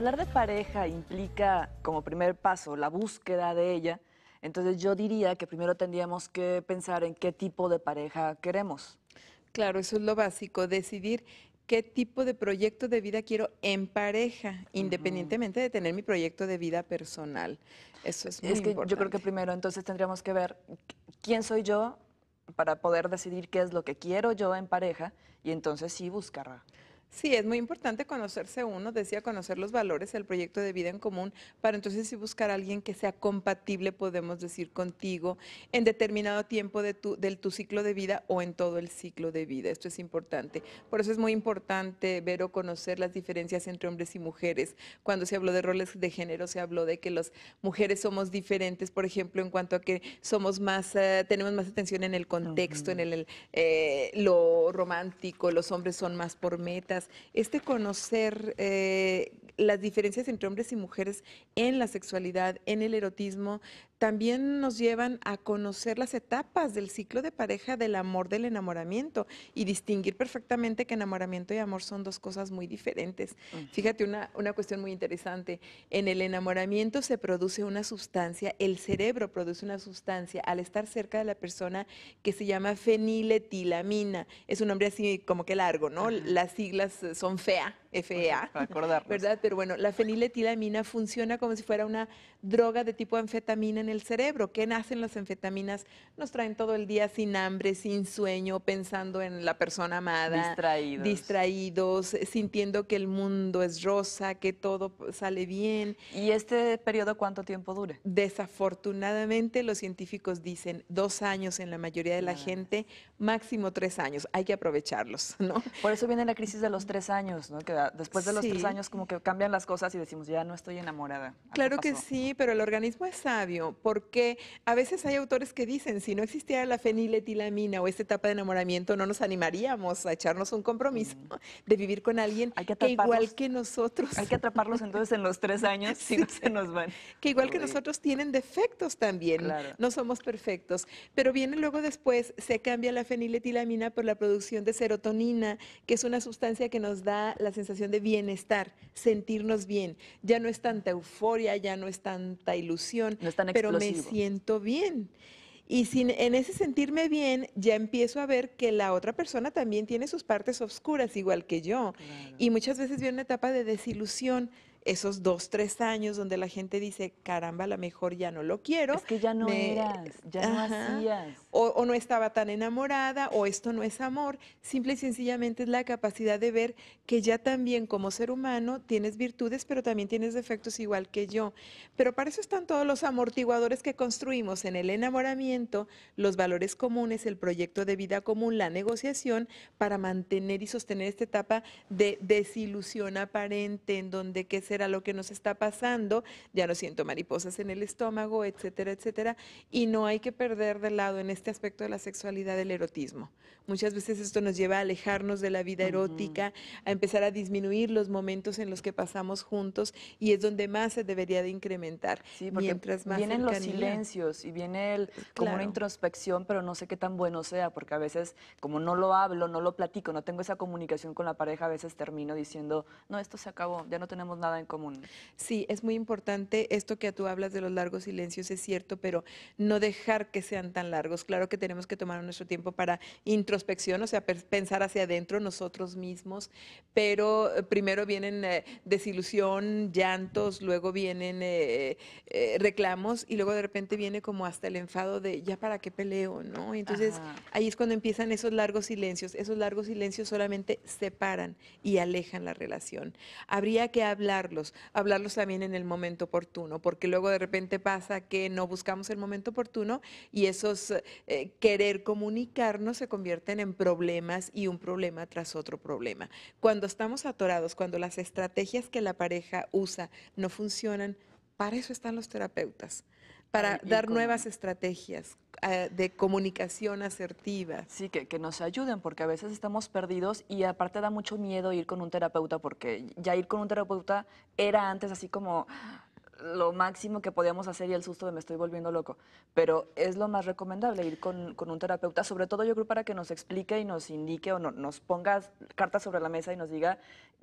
hablar de pareja implica como primer paso la búsqueda de ella, entonces yo diría que primero tendríamos que pensar en qué tipo de pareja queremos. Claro, eso es lo básico, decidir qué tipo de proyecto de vida quiero en pareja, independientemente de tener mi proyecto de vida personal. Eso es muy importante. Yo creo que primero entonces tendríamos que ver quién soy yo para poder decidir qué es lo que quiero yo en pareja y entonces sí buscarla. Sí, es muy importante conocerse uno, decía, conocer los valores, el proyecto de vida en común, para entonces si buscar a alguien que sea compatible, podemos decir, contigo en determinado tiempo de tu, del tu ciclo de vida o en todo el ciclo de vida. Esto es importante. Por eso es muy importante ver o conocer las diferencias entre hombres y mujeres. Cuando se habló de roles de género, se habló de que las mujeres somos diferentes, por ejemplo, en cuanto a que somos más, eh, tenemos más atención en el contexto, en el, eh, lo romántico, los hombres son más por metas este conocer eh, las diferencias entre hombres y mujeres en la sexualidad, en el erotismo, también nos llevan a conocer las etapas del ciclo de pareja del amor del enamoramiento y distinguir perfectamente que enamoramiento y amor son dos cosas muy diferentes. Fíjate una, una cuestión muy interesante. En el enamoramiento se produce una sustancia, el cerebro produce una sustancia al estar cerca de la persona que se llama feniletilamina. Es un nombre así como que largo, ¿no? Las siglas son FEA, FEA. Pues ¿Verdad? Pero bueno, la feniletilamina funciona como si fuera una droga de tipo anfetamina en el cerebro. que nacen las anfetaminas? Nos traen todo el día sin hambre, sin sueño, pensando en la persona amada. Distraídos. sintiendo que el mundo es rosa, que todo sale bien. ¿Y este periodo cuánto tiempo dura? Desafortunadamente, los científicos dicen dos años en la mayoría de la gente, máximo tres años. Hay que aprovecharlos, ¿no? Por eso viene la crisis de los tres años, ¿no? Que después de los tres años como que cambian las cosas y decimos, ya no estoy enamorada. Claro que sí, pero el organismo es sabio porque a veces hay autores que dicen, si no existiera la feniletilamina o esta etapa de enamoramiento, no nos animaríamos a echarnos un compromiso de vivir con alguien que, igual que nosotros. Hay que atraparlos entonces en los tres años, si se nos van. Que igual que nosotros tienen defectos también, no somos perfectos. Pero viene luego después, se cambia la feniletilamina por la producción de serotonina, que es una sustancia que nos da la sensación de bienestar, sentirnos bien. Ya no es tanta euforia, ya no es tanta ilusión. No pero me siento bien. Y sin, en ese sentirme bien, ya empiezo a ver que la otra persona también tiene sus partes oscuras, igual que yo. Y muchas veces viene una etapa de desilusión esos dos, tres años donde la gente dice, caramba, a lo mejor ya no lo quiero. Es que ya no eras, ya no hacías. O, o, no estaba tan enamorada, o esto no es amor. Simple y sencillamente es la capacidad de ver que ya también como ser humano tienes virtudes, pero también tienes defectos igual que yo. Pero para eso están todos los amortiguadores que construimos en el enamoramiento, los valores comunes, el proyecto de vida común, la negociación, para mantener y sostener esta etapa de desilusión aparente, en donde que a lo que nos está pasando, ya no siento mariposas en el estómago, etcétera, etcétera. Y no hay que perder de lado en este aspecto de la sexualidad el erotismo. Muchas veces esto nos lleva a alejarnos de la vida erótica, a empezar a disminuir los momentos en los que pasamos juntos y es donde más se debería de incrementar. Sí, porque Mientras más vienen los silencios y viene el, como una introspección, pero no sé qué tan bueno sea, porque a veces como no lo hablo, no lo platico, no tengo esa comunicación con la pareja, a veces termino diciendo, no, esto se acabó, ya no tenemos nada en común. Sí, es muy importante esto que tú hablas de los largos silencios, es cierto, pero no dejar que sean tan largos. Claro que tenemos que tomar nuestro tiempo para introspección, o sea, pensar hacia adentro nosotros mismos, pero eh, primero vienen eh, desilusión, llantos, luego vienen eh, reclamos y luego de repente viene como hasta el enfado de ya para qué peleo, ¿no? Entonces ahí es cuando empiezan esos largos silencios. Esos largos silencios solamente separan y alejan la relación. Habría que hablar hablarlos, también en el momento oportuno, porque luego de repente pasa que no buscamos el momento oportuno y esos eh, querer comunicarnos se convierten en problemas y un problema tras otro problema. Cuando estamos atorados, cuando las estrategias que la pareja usa no funcionan, para eso están los terapeutas, para dar nuevas estrategias, Ah, de comunicación asertiva. Sí, que, que, nos ayuden, porque a veces estamos perdidos y aparte da mucho miedo ir con un terapeuta, porque ya ir con un terapeuta era antes así como lo máximo que podíamos hacer y el susto de me estoy volviendo loco. Pero es lo más recomendable ir con, un terapeuta, sobre todo yo creo para que nos explique y nos indique o nos ponga cartas sobre la mesa y nos diga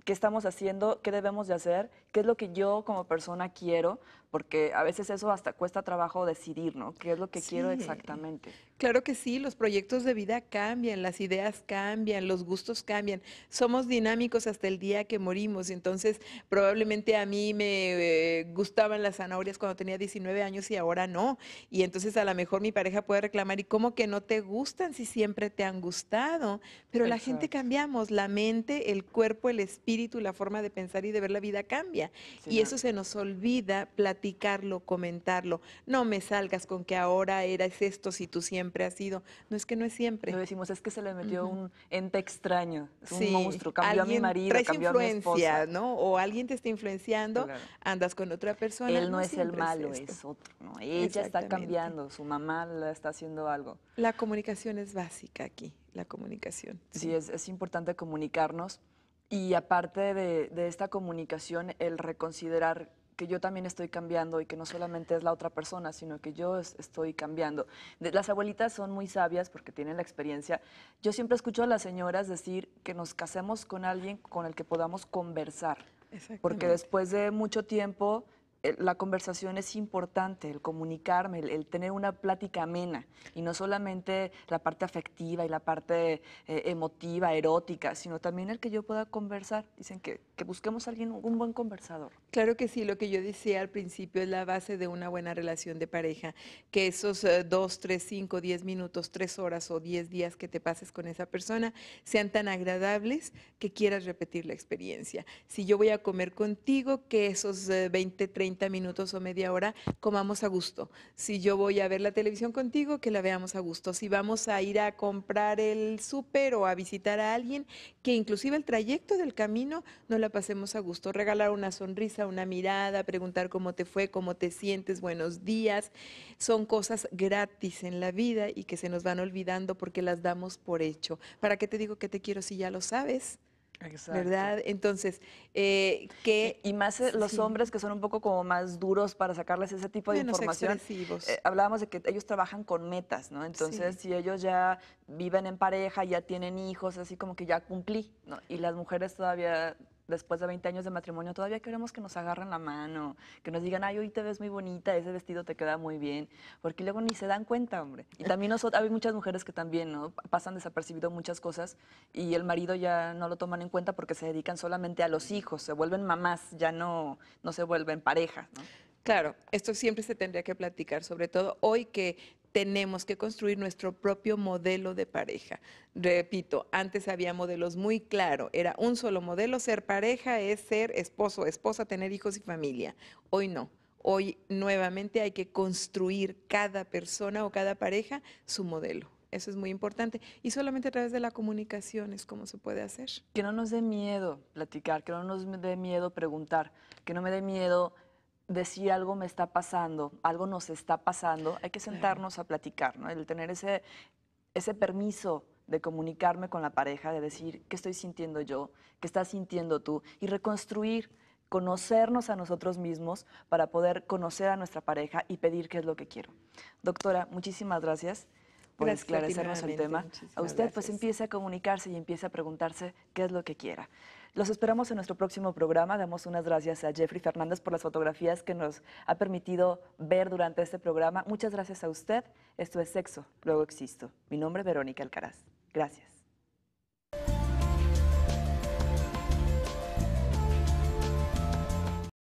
qué estamos haciendo, qué debemos de hacer, qué es lo que yo como persona quiero, porque a veces eso hasta cuesta trabajo decidir, ¿no? ¿Qué es lo que quiero exactamente? Claro que sí, los proyectos de vida cambian, las ideas cambian, los gustos cambian, somos dinámicos hasta el día que morimos, entonces probablemente a mí me eh, gustaban las zanahorias cuando tenía 19 años y ahora no, y entonces a lo mejor mi pareja puede reclamar, ¿y cómo que no te gustan si siempre te han gustado? Pero la gente cambiamos, la mente, el cuerpo, el espíritu, espíritu, la forma de pensar y de ver la vida cambia. y eso se nos olvida platicarlo, comentarlo. No me salgas con que ahora eres esto si tú siempre has sido. No es que no es siempre. Lo decimos, es que se le metió un ente extraño, un monstruo, cambió a mi marido, cambió influencia, a mi esposa. ¿no? O alguien te está influenciando, andas con otra persona. Él no, es el malo, es, otro. Ella está cambiando, su mamá la está haciendo algo. La comunicación es básica aquí, la comunicación. Sí, sí es, es importante comunicarnos. Y aparte de, esta comunicación, el reconsiderar que yo también estoy cambiando y que no solamente es la otra persona, sino que yo estoy cambiando. las abuelitas son muy sabias porque tienen la experiencia. Yo siempre escucho a las señoras decir que nos casemos con alguien con el que podamos conversar. Porque después de mucho tiempo eh, la conversación es importante, el comunicarme, el, tener una plática amena y no solamente la parte afectiva y la parte eh, emotiva, erótica, sino también el que yo pueda conversar. Dicen que, que busquemos a alguien, un buen conversador. Claro que sí, lo que yo decía al principio es la base de una buena relación de pareja, que esos 2, eh, dos, tres, cinco, diez minutos, tres horas o diez días que te pases con esa persona sean tan agradables que quieras repetir la experiencia. Si yo voy a comer contigo, que esos 20, 30 minutos o media hora, comamos a gusto. Si yo voy a ver la televisión contigo, que la veamos a gusto. Si vamos a ir a comprar el súper o a visitar a alguien, que inclusive el trayecto del camino no la pasemos a gusto. Regalar una sonrisa, una mirada, preguntar cómo te fue, cómo te sientes, buenos días. Son cosas gratis en la vida y que se nos van olvidando porque las damos por hecho. ¿Para qué te digo que te quiero si ya lo sabes? ¿Verdad? Entonces, eh, que... Y, más eh, los hombres que son un poco como más duros para sacarles ese tipo de información. Eh, hablábamos de que ellos trabajan con metas, ¿no? Entonces, si ellos ya viven en pareja, ya tienen hijos, así como que ya cumplí, ¿no? Y las mujeres todavía después de 20 años de matrimonio, todavía queremos que nos agarren la mano, que nos digan, ay, hoy te ves muy bonita, ese vestido te queda muy bien, porque luego ni se dan cuenta, hombre. Y también nosotros, hay muchas mujeres que también, Pasan desapercibido muchas cosas y el marido ya no lo toman en cuenta porque se dedican solamente a los hijos, se vuelven mamás, ya no, no se vuelven pareja. Claro, esto siempre se tendría que platicar, sobre todo hoy que tenemos que construir nuestro propio modelo de pareja. Repito, antes había modelos muy claros, era un solo modelo, ser pareja es ser esposo, esposa, tener hijos y familia. Hoy no. Hoy nuevamente hay que construir cada persona o cada pareja su modelo. Eso es muy importante. Y solamente a través de la comunicación es como se puede hacer. Que no nos dé miedo platicar, que no nos dé miedo preguntar, que no me dé miedo de si algo me está pasando, algo nos está pasando, hay que sentarnos a platicar, ¿no? El tener ese, permiso de comunicarme con la pareja, de decir qué estoy sintiendo yo, qué estás sintiendo tú, y reconstruir, conocernos a nosotros mismos para poder conocer a nuestra pareja y pedir qué es lo que quiero. Doctora, muchísimas gracias por esclarecernos el tema. A usted pues empieza a comunicarse y empieza a preguntarse qué es lo que quiera. Los esperamos en nuestro próximo programa. Damos unas gracias a Jeffrey Fernández por las fotografías que nos ha permitido ver durante este programa. Muchas gracias a usted. Esto es Sexo, luego existo. Mi nombre es Verónica Alcaraz. Gracias.